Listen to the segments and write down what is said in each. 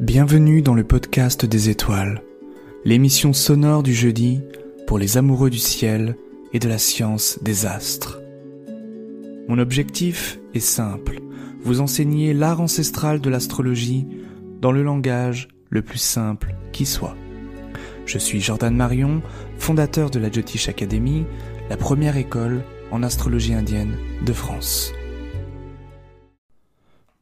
Bienvenue dans le podcast des étoiles, l'émission sonore du jeudi pour les amoureux du ciel et de la science des astres. Mon objectif est simple, vous enseigner l'art ancestral de l'astrologie dans le langage le plus simple qui soit. Je suis Jordan Marion, fondateur de la Jyotish Academy, la première école en astrologie indienne de France.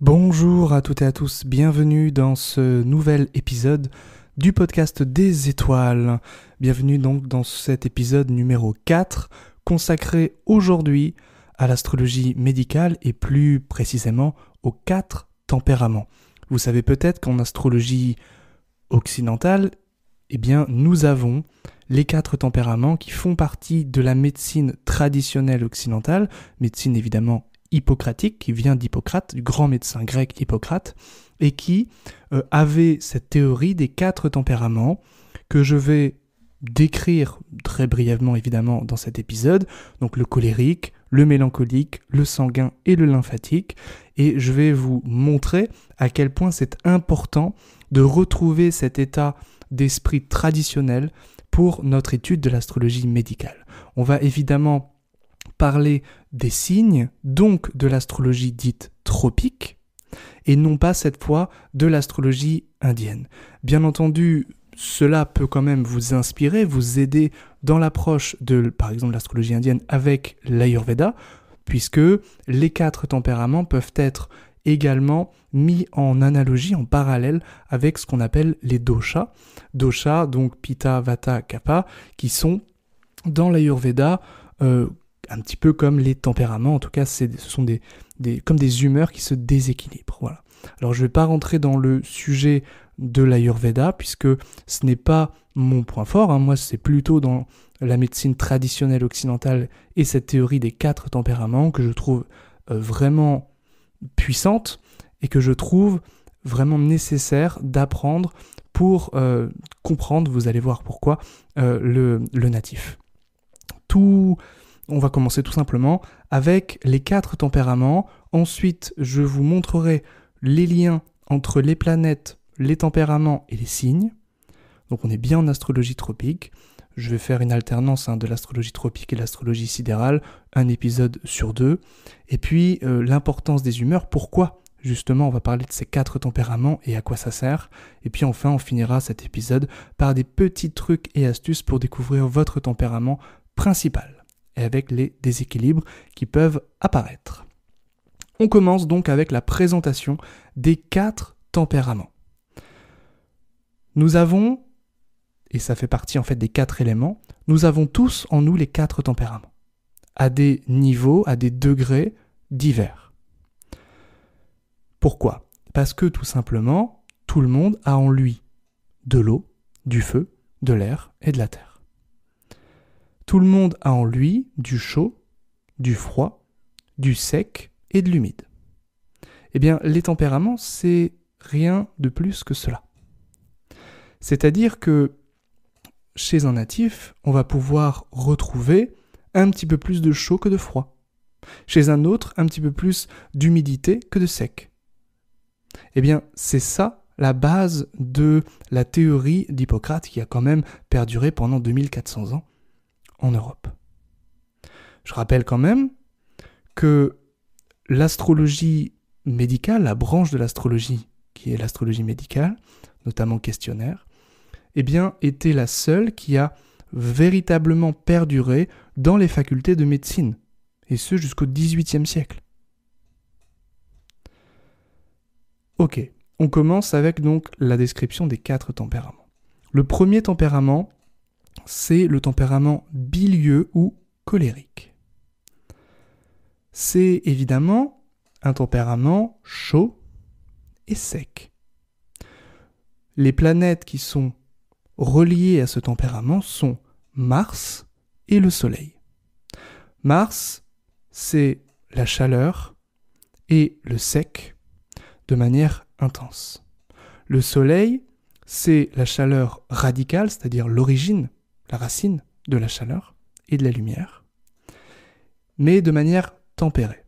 Bonjour à toutes et à tous, bienvenue dans ce nouvel épisode du podcast des étoiles. Bienvenue donc dans cet épisode numéro 4 consacré aujourd'hui à l'astrologie médicale et plus précisément aux quatre tempéraments. Vous savez peut-être qu'en astrologie occidentale, eh bien, nous avons les quatre tempéraments qui font partie de la médecine traditionnelle occidentale, médecine évidemment hippocratique, qui vient d'Hippocrate, du grand médecin grec Hippocrate, et qui euh, avait cette théorie des quatre tempéraments que je vais décrire très brièvement évidemment dans cet épisode, donc le colérique, le mélancolique, le sanguin et le lymphatique, et je vais vous montrer à quel point c'est important de retrouver cet état d'esprit traditionnel pour notre étude de l'astrologie médicale. On va évidemment parler des signes, donc de l'astrologie dite tropique, et non pas cette fois de l'astrologie indienne. Bien entendu, cela peut quand même vous inspirer, vous aider dans l'approche de, par exemple, l'astrologie indienne avec l'Ayurveda, puisque les quatre tempéraments peuvent être également mis en analogie, en parallèle avec ce qu'on appelle les doshas. Doshas, donc Pitta, Vata, Kapha, qui sont dans l'Ayurveda euh, un petit peu comme les tempéraments, en tout cas, ce sont des, comme des humeurs qui se déséquilibrent. Voilà. Alors je ne vais pas rentrer dans le sujet de l'Ayurveda, puisque ce n'est pas mon point fort, hein. moi c'est plutôt dans la médecine traditionnelle occidentale et cette théorie des quatre tempéraments que je trouve euh, vraiment puissante et que je trouve vraiment nécessaire d'apprendre pour euh, comprendre, vous allez voir pourquoi, euh, le, le natif. Tout on va commencer tout simplement avec les quatre tempéraments. Ensuite, je vous montrerai les liens entre les planètes, les tempéraments et les signes. Donc on est bien en astrologie tropique. Je vais faire une alternance hein, de l'astrologie tropique et l'astrologie sidérale, un épisode sur deux. Et puis euh, l'importance des humeurs, pourquoi justement on va parler de ces quatre tempéraments et à quoi ça sert. Et puis enfin on finira cet épisode par des petits trucs et astuces pour découvrir votre tempérament principal et avec les déséquilibres qui peuvent apparaître. On commence donc avec la présentation des quatre tempéraments. Nous avons, et ça fait partie en fait des quatre éléments, nous avons tous en nous les quatre tempéraments, à des niveaux, à des degrés divers. Pourquoi Parce que tout simplement, tout le monde a en lui de l'eau, du feu, de l'air et de la terre. Tout le monde a en lui du chaud, du froid, du sec et de l'humide. Eh bien, les tempéraments, c'est rien de plus que cela. C'est-à-dire que chez un natif, on va pouvoir retrouver un petit peu plus de chaud que de froid. Chez un autre, un petit peu plus d'humidité que de sec. Eh bien, c'est ça la base de la théorie d'Hippocrate qui a quand même perduré pendant 2400 ans en Europe. Je rappelle quand même que l'astrologie médicale, la branche de l'astrologie qui est l'astrologie médicale, notamment questionnaire, eh bien, était la seule qui a véritablement perduré dans les facultés de médecine, et ce jusqu'au XVIIIe siècle. Ok, on commence avec donc la description des quatre tempéraments. Le premier tempérament, c'est le tempérament bilieux ou colérique. C'est évidemment un tempérament chaud et sec. Les planètes qui sont reliées à ce tempérament sont Mars et le Soleil. Mars, c'est la chaleur et le sec de manière intense. Le Soleil, c'est la chaleur radicale, c'est-à-dire l'origine la racine de la chaleur et de la lumière, mais de manière tempérée.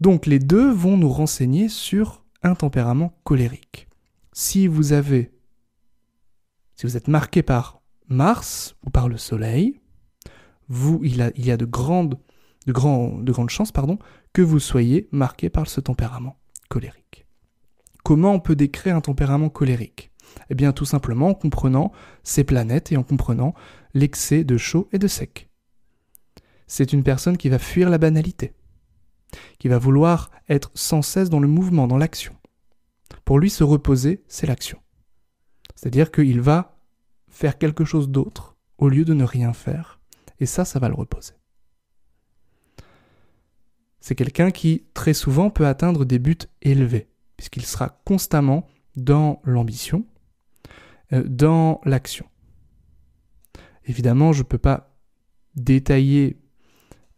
Donc les deux vont nous renseigner sur un tempérament colérique. Si vous avez si vous êtes marqué par Mars ou par le Soleil, vous, il, il y a de grandes, de, de grandes chances pardon, que vous soyez marqué par ce tempérament colérique. Comment on peut décrire un tempérament colérique eh bien tout simplement en comprenant ces planètes et en comprenant l'excès de chaud et de sec. C'est une personne qui va fuir la banalité, qui va vouloir être sans cesse dans le mouvement, dans l'action. Pour lui, se reposer, c'est l'action. C'est-à-dire qu'il va faire quelque chose d'autre au lieu de ne rien faire, et ça, ça va le reposer. C'est quelqu'un qui, très souvent, peut atteindre des buts élevés, puisqu'il sera constamment dans l'ambition, euh, dans l'action. Évidemment, je ne peux pas détailler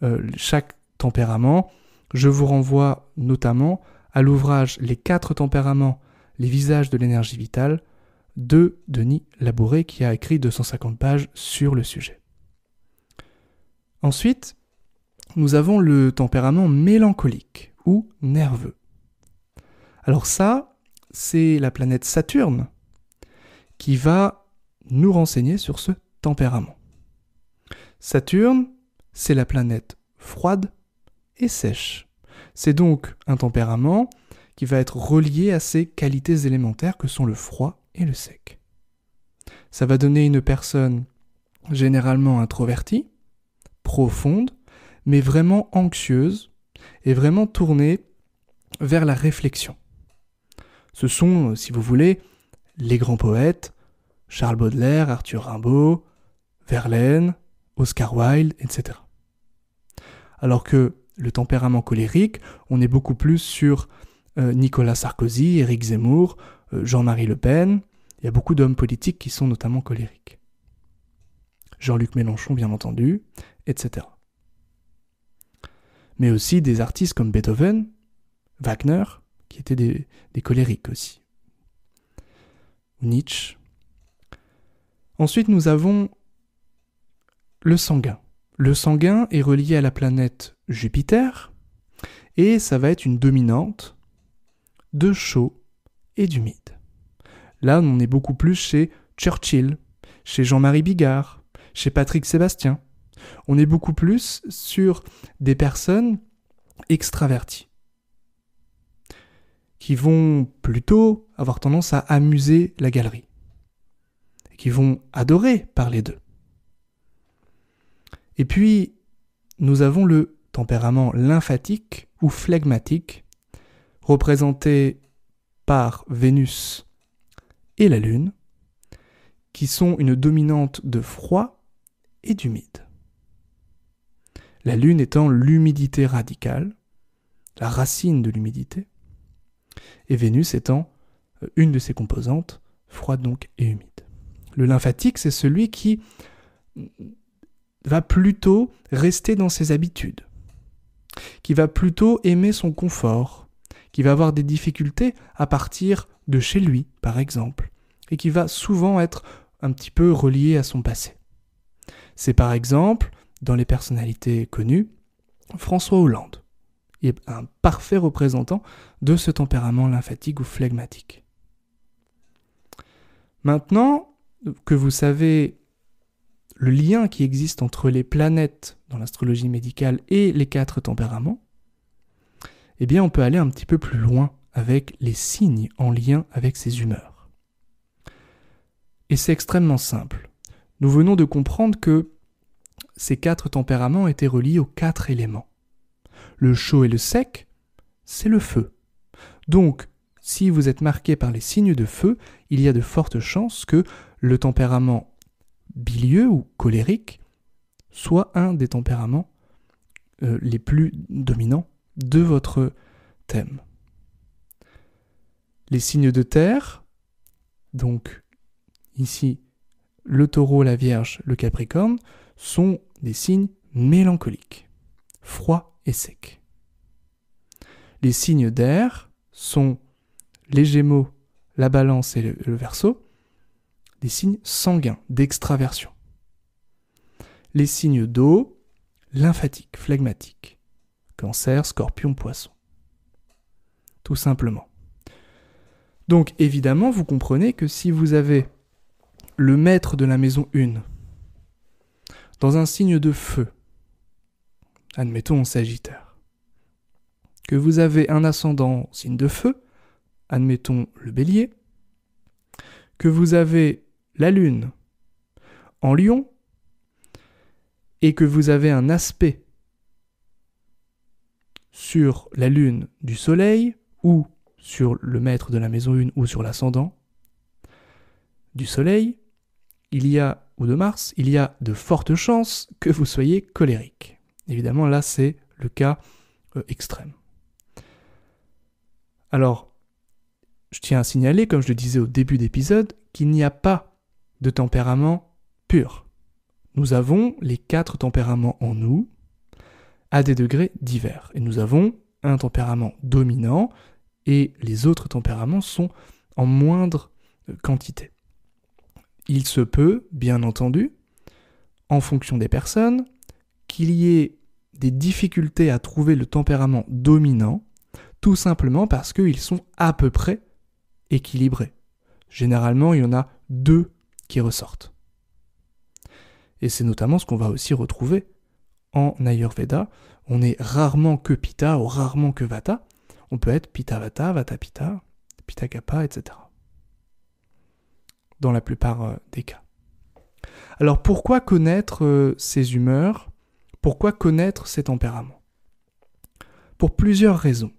euh, chaque tempérament. Je vous renvoie notamment à l'ouvrage Les quatre tempéraments, les visages de l'énergie vitale de Denis Labouré qui a écrit 250 pages sur le sujet. Ensuite, nous avons le tempérament mélancolique ou nerveux. Alors ça, c'est la planète Saturne qui va nous renseigner sur ce tempérament. Saturne, c'est la planète froide et sèche. C'est donc un tempérament qui va être relié à ses qualités élémentaires que sont le froid et le sec. Ça va donner une personne généralement introvertie, profonde, mais vraiment anxieuse et vraiment tournée vers la réflexion. Ce sont, si vous voulez, les grands poètes, Charles Baudelaire, Arthur Rimbaud, Verlaine, Oscar Wilde, etc. Alors que le tempérament colérique, on est beaucoup plus sur euh, Nicolas Sarkozy, Éric Zemmour, euh, Jean-Marie Le Pen. Il y a beaucoup d'hommes politiques qui sont notamment colériques. Jean-Luc Mélenchon, bien entendu, etc. Mais aussi des artistes comme Beethoven, Wagner, qui étaient des colériques aussi. Nietzsche. Ensuite, nous avons le sanguin. Le sanguin est relié à la planète Jupiter et ça va être une dominante de chaud et d'humide. Là, on est beaucoup plus chez Churchill, chez Jean-Marie Bigard, chez Patrick Sébastien. On est beaucoup plus sur des personnes extraverties qui vont plutôt avoir tendance à amuser la galerie, et qui vont adorer parler d'eux. Et puis, nous avons le tempérament lymphatique ou phlegmatique, représenté par Vénus et la Lune, qui sont une dominante de froid et d'humide. La Lune étant l'humidité radicale, la racine de l'humidité, et Vénus étant euh, une de ses composantes, froide donc et humide. Le lymphatique, c'est celui qui va plutôt rester dans ses habitudes, qui va plutôt aimer son confort, qui va avoir des difficultés à partir de chez lui, par exemple, et qui va souvent être un petit peu relié à son passé. C'est par exemple, dans les personnalités connues, François Hollande est un parfait représentant de ce tempérament lymphatique ou phlegmatique. Maintenant que vous savez le lien qui existe entre les planètes dans l'astrologie médicale et les quatre tempéraments, eh bien on peut aller un petit peu plus loin avec les signes en lien avec ces humeurs. Et c'est extrêmement simple. Nous venons de comprendre que ces quatre tempéraments étaient reliés aux quatre éléments le chaud et le sec, c'est le feu. Donc, si vous êtes marqué par les signes de feu, il y a de fortes chances que le tempérament bilieux ou colérique soit un des tempéraments euh, les plus dominants de votre thème. Les signes de terre, donc ici le taureau, la vierge, le capricorne, sont des signes mélancoliques, froids sec. Les signes d'air sont les gémeaux, la balance et le, verso, des signes sanguins, d'extraversion. Les signes d'eau, lymphatique, phlegmatique, cancer, scorpion, poisson. Tout simplement. Donc évidemment, vous comprenez que si vous avez le maître de la maison 1 dans un signe de feu, admettons Sagittaire. Que vous avez un ascendant signe de feu, admettons le bélier. Que vous avez la lune en lion et que vous avez un aspect sur la lune du soleil ou sur le maître de la maison 1 ou sur l'ascendant du soleil, il y a, ou de Mars, il y a de fortes chances que vous soyez colérique. Évidemment, là, c'est le cas euh, extrême. Alors, je tiens à signaler, comme je le disais au début d'épisode, qu'il n'y a pas de tempérament pur. Nous avons les quatre tempéraments en nous, à des degrés divers. Et nous avons un tempérament dominant, et les autres tempéraments sont en moindre euh, quantité. Il se peut, bien entendu, en fonction des personnes, qu'il y ait des difficultés à trouver le tempérament dominant, tout simplement parce qu'ils sont à peu près équilibrés. Généralement, il y en a deux qui ressortent. Et c'est notamment ce qu'on va aussi retrouver en Ayurveda. On est rarement que Pitta ou rarement que Vata. On peut être Pitta Vata, Vata Pitta, Pitta Kappa, etc. Dans la plupart euh, des cas. Alors pourquoi connaître euh, ces humeurs pourquoi connaître ces tempéraments Pour plusieurs raisons.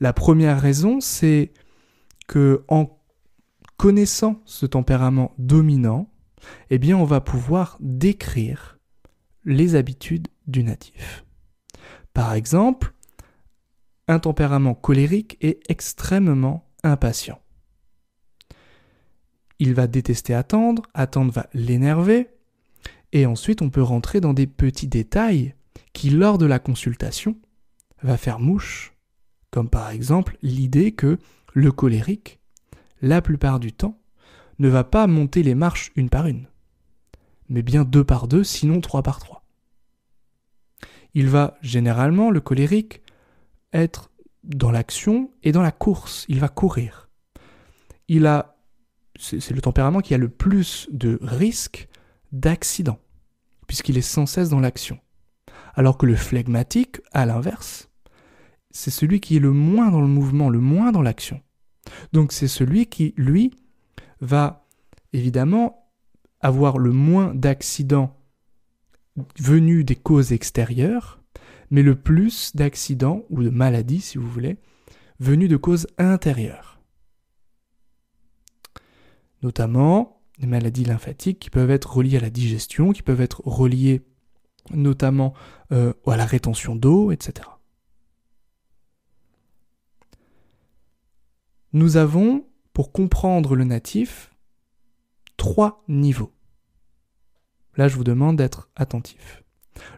La première raison, c'est que en connaissant ce tempérament dominant, eh bien on va pouvoir décrire les habitudes du natif. Par exemple, un tempérament colérique est extrêmement impatient. Il va détester attendre, attendre va l'énerver, et ensuite, on peut rentrer dans des petits détails qui, lors de la consultation, va faire mouche, comme par exemple l'idée que le colérique, la plupart du temps, ne va pas monter les marches une par une, mais bien deux par deux, sinon trois par trois. Il va généralement, le colérique, être dans l'action et dans la course, il va courir. Il a c'est le tempérament qui a le plus de risques d'accident, puisqu'il est sans cesse dans l'action. Alors que le flegmatique, à l'inverse, c'est celui qui est le moins dans le mouvement, le moins dans l'action. Donc c'est celui qui, lui, va évidemment avoir le moins d'accidents venus des causes extérieures, mais le plus d'accidents ou de maladies, si vous voulez, venus de causes intérieures. Notamment des maladies lymphatiques qui peuvent être reliées à la digestion, qui peuvent être reliées notamment euh, à la rétention d'eau, etc. Nous avons, pour comprendre le natif, trois niveaux. Là, je vous demande d'être attentif.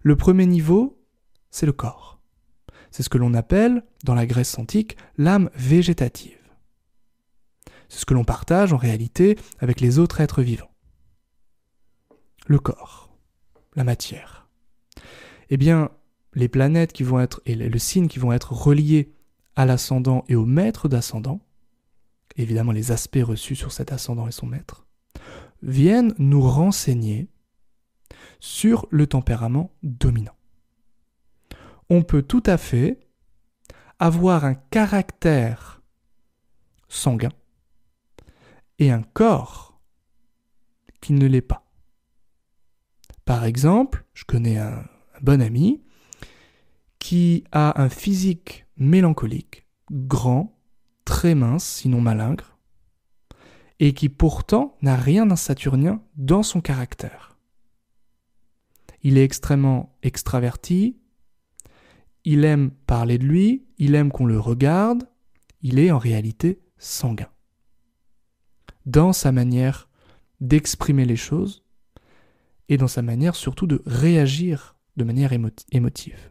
Le premier niveau, c'est le corps. C'est ce que l'on appelle, dans la Grèce antique, l'âme végétative. C'est ce que l'on partage en réalité avec les autres êtres vivants. Le corps, la matière. Eh bien, les planètes qui vont être, et le signe qui vont être reliés à l'ascendant et au maître d'ascendant, évidemment les aspects reçus sur cet ascendant et son maître, viennent nous renseigner sur le tempérament dominant. On peut tout à fait avoir un caractère sanguin et un corps qui ne l'est pas. Par exemple, je connais un, bon ami qui a un physique mélancolique, grand, très mince, sinon malingre, et qui pourtant n'a rien d'un Saturnien dans son caractère. Il est extrêmement extraverti, il aime parler de lui, il aime qu'on le regarde, il est en réalité sanguin dans sa manière d'exprimer les choses et dans sa manière surtout de réagir de manière émotive.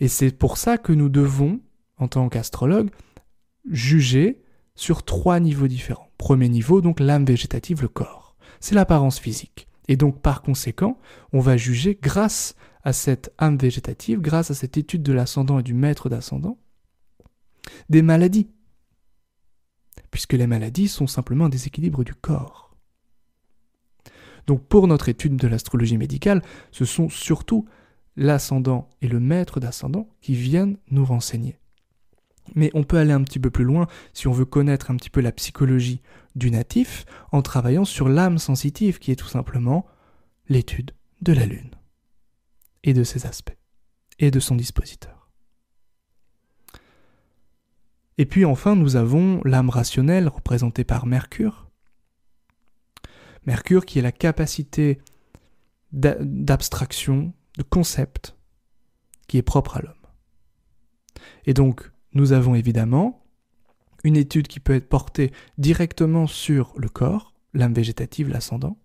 Et c'est pour ça que nous devons, en tant qu'astrologue, juger sur trois niveaux différents. Premier niveau, donc l'âme végétative, le corps. C'est l'apparence physique. Et donc par conséquent, on va juger grâce à cette âme végétative, grâce à cette étude de l'ascendant et du maître d'ascendant, des maladies, puisque les maladies sont simplement un déséquilibre du corps. Donc pour notre étude de l'astrologie médicale, ce sont surtout l'ascendant et le maître d'ascendant qui viennent nous renseigner. Mais on peut aller un petit peu plus loin si on veut connaître un petit peu la psychologie du natif en travaillant sur l'âme sensitive qui est tout simplement l'étude de la Lune et de ses aspects et de son dispositeur. Et puis enfin, nous avons l'âme rationnelle représentée par Mercure. Mercure qui est la capacité d'abstraction, de concept, qui est propre à l'homme. Et donc, nous avons évidemment une étude qui peut être portée directement sur le corps, l'âme végétative, l'ascendant,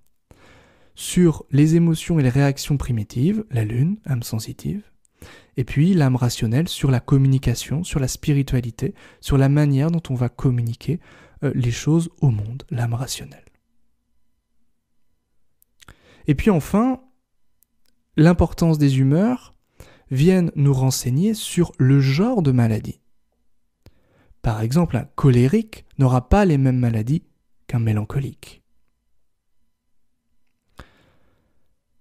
sur les émotions et les réactions primitives, la lune, âme sensitive, et puis l'âme rationnelle sur la communication, sur la spiritualité, sur la manière dont on va communiquer euh, les choses au monde, l'âme rationnelle. Et puis enfin, l'importance des humeurs viennent nous renseigner sur le genre de maladie. Par exemple, un colérique n'aura pas les mêmes maladies qu'un mélancolique.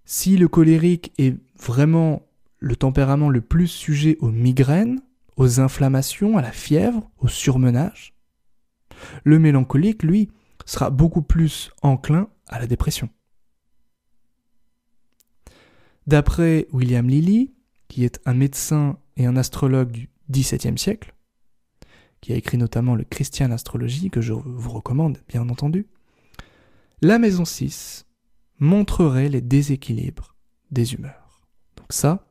Si le colérique est vraiment le tempérament le plus sujet aux migraines, aux inflammations, à la fièvre, au surmenage. Le mélancolique, lui, sera beaucoup plus enclin à la dépression. D'après William Lilly, qui est un médecin et un astrologue du XVIIe siècle, qui a écrit notamment le Christian Astrology, que je vous recommande, bien entendu, la maison 6 montrerait les déséquilibres des humeurs. Donc ça,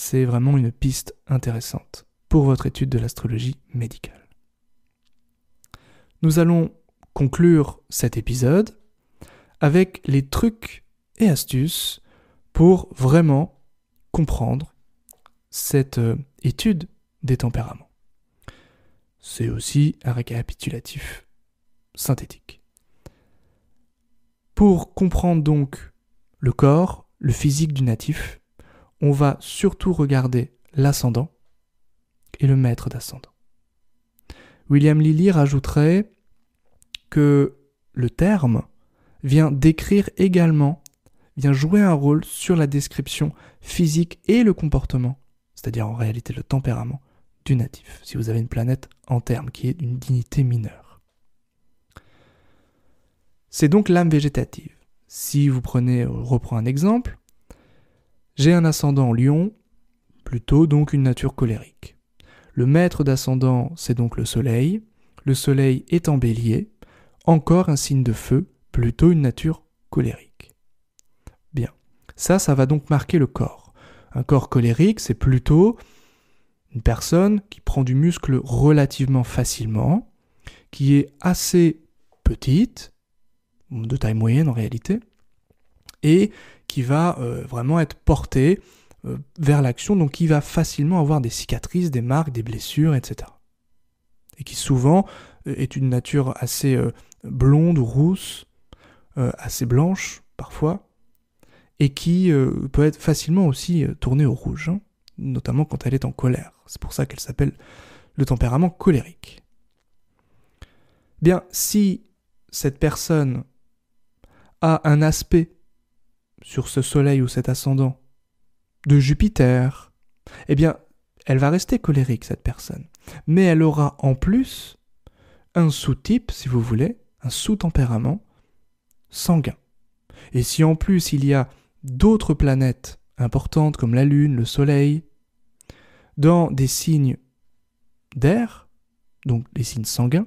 c'est vraiment une piste intéressante pour votre étude de l'astrologie médicale. Nous allons conclure cet épisode avec les trucs et astuces pour vraiment comprendre cette euh, étude des tempéraments. C'est aussi un récapitulatif synthétique. Pour comprendre donc le corps, le physique du natif, on va surtout regarder l'ascendant et le maître d'ascendant. William Lilly rajouterait que le terme vient décrire également, vient jouer un rôle sur la description physique et le comportement, c'est-à-dire en réalité le tempérament du natif, si vous avez une planète en terme qui est d'une dignité mineure. C'est donc l'âme végétative. Si vous prenez, on reprend un exemple, j'ai un ascendant lion, plutôt donc une nature colérique. Le maître d'ascendant, c'est donc le soleil. Le soleil est en bélier, encore un signe de feu, plutôt une nature colérique. Bien. Ça, ça va donc marquer le corps. Un corps colérique, c'est plutôt une personne qui prend du muscle relativement facilement, qui est assez petite, de taille moyenne en réalité, et qui va euh, vraiment être porté euh, vers l'action, donc qui va facilement avoir des cicatrices, des marques, des blessures, etc. Et qui souvent euh, est une nature assez blonde ou rousse, assez blanche parfois, et qui peut être facilement aussi tournée au rouge, hein, notamment quand elle est en colère. C'est pour ça qu'elle s'appelle le tempérament colérique. Bien, si cette personne a un aspect sur ce soleil ou cet ascendant de Jupiter, eh bien, elle va rester colérique, cette personne. Mais elle aura en plus un sous-type, si vous voulez, un sous-tempérament sanguin. Et si en plus il y a d'autres planètes importantes comme la Lune, le Soleil, dans des signes d'air, donc des signes sanguins,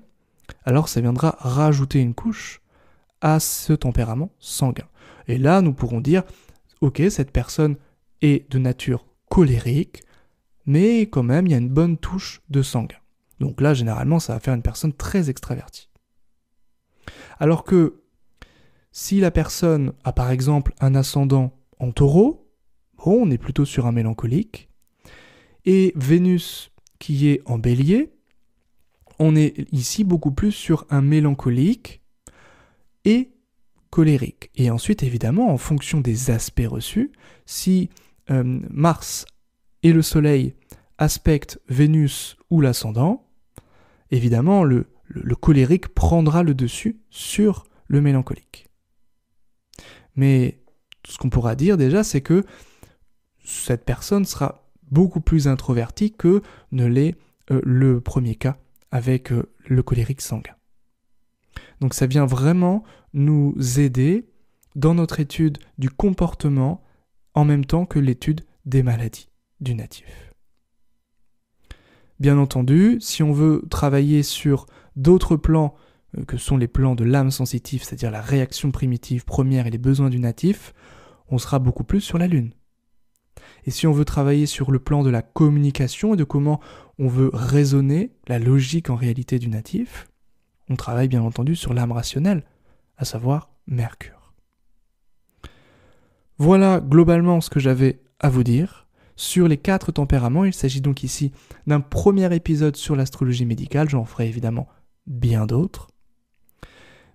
alors ça viendra rajouter une couche à ce tempérament sanguin. Et là, nous pourrons dire, ok, cette personne est de nature colérique, mais quand même, il y a une bonne touche de sang. Donc là, généralement, ça va faire une personne très extravertie. Alors que si la personne a par exemple un ascendant en taureau, bon, on est plutôt sur un mélancolique, et Vénus qui est en bélier, on est ici beaucoup plus sur un mélancolique et colérique. Et ensuite, évidemment, en fonction des aspects reçus, si euh, Mars et le Soleil aspectent Vénus ou l'ascendant, évidemment, le, colérique prendra le dessus sur le mélancolique. Mais ce qu'on pourra dire déjà, c'est que cette personne sera beaucoup plus introvertie que ne l'est euh, le premier cas avec euh, le colérique sanguin. Donc ça vient vraiment nous aider dans notre étude du comportement en même temps que l'étude des maladies du natif. Bien entendu, si on veut travailler sur d'autres plans euh, que sont les plans de l'âme sensitive, c'est-à-dire la réaction primitive première et les besoins du natif, on sera beaucoup plus sur la Lune. Et si on veut travailler sur le plan de la communication et de comment on veut raisonner la logique en réalité du natif, on travaille bien entendu sur l'âme rationnelle, à savoir Mercure. Voilà globalement ce que j'avais à vous dire sur les quatre tempéraments. Il s'agit donc ici d'un premier épisode sur l'astrologie médicale, j'en ferai évidemment bien d'autres.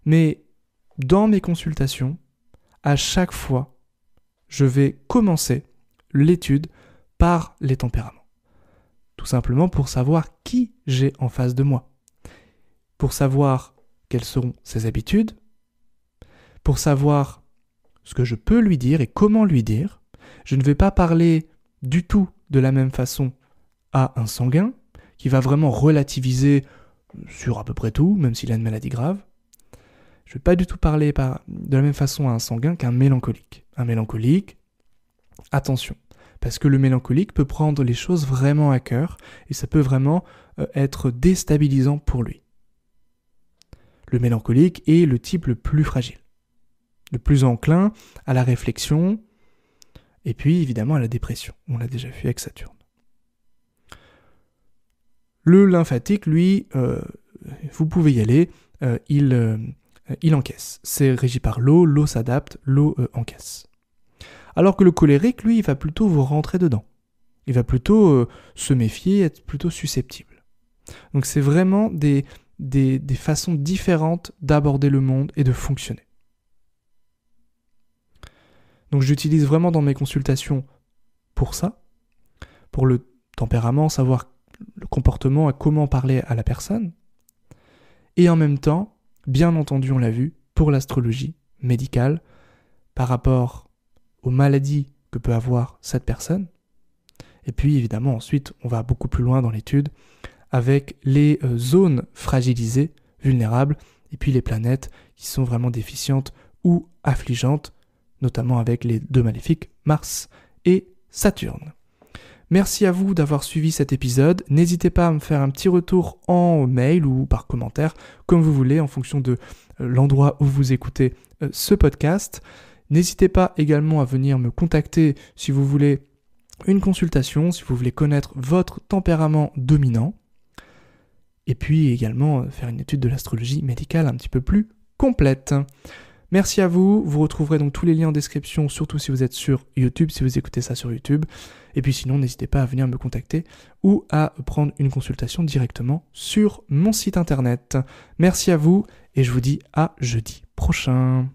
Mais dans mes consultations, à chaque fois, je vais commencer l'étude par les tempéraments. Tout simplement pour savoir qui j'ai en face de moi, pour savoir quelles seront ses habitudes, pour savoir ce que je peux lui dire et comment lui dire. Je ne vais pas parler du tout de la même façon à un sanguin, qui va vraiment relativiser sur à peu près tout, même s'il a une maladie grave. Je ne vais pas du tout parler de la même façon à un sanguin qu'un mélancolique. Un mélancolique, attention, parce que le mélancolique peut prendre les choses vraiment à cœur, et ça peut vraiment euh, être déstabilisant pour lui. Le mélancolique est le type le plus fragile le plus enclin à la réflexion et puis évidemment à la dépression. On l'a déjà vu avec Saturne. Le lymphatique, lui, euh, vous pouvez y aller, euh, il, euh, il, encaisse. C'est régi par l'eau, l'eau s'adapte, l'eau encaisse. Alors que le colérique, lui, il va plutôt vous rentrer dedans. Il va plutôt se méfier, être plutôt susceptible. Donc c'est vraiment des, des façons différentes d'aborder le monde et de fonctionner. Donc j'utilise vraiment dans mes consultations pour ça, pour le tempérament, savoir le comportement, et comment parler à la personne. Et en même temps, bien entendu, on l'a vu, pour l'astrologie médicale, par rapport aux maladies que peut avoir cette personne. Et puis évidemment, ensuite, on va beaucoup plus loin dans l'étude avec les euh, zones fragilisées, vulnérables, et puis les planètes qui sont vraiment déficientes ou affligeantes notamment avec les deux maléfiques Mars et Saturne. Merci à vous d'avoir suivi cet épisode. N'hésitez pas à me faire un petit retour en mail ou par commentaire, comme vous voulez, en fonction de euh, l'endroit où vous écoutez euh, ce podcast. N'hésitez pas également à venir me contacter si vous voulez une consultation, si vous voulez connaître votre tempérament dominant. Et puis également euh, faire une étude de l'astrologie médicale un petit peu plus complète. Merci à vous. Vous retrouverez donc tous les liens en description, surtout si vous êtes sur YouTube, si vous écoutez ça sur YouTube. Et puis sinon, n'hésitez pas à venir me contacter ou à prendre une consultation directement sur mon site internet. Merci à vous et je vous dis à jeudi prochain.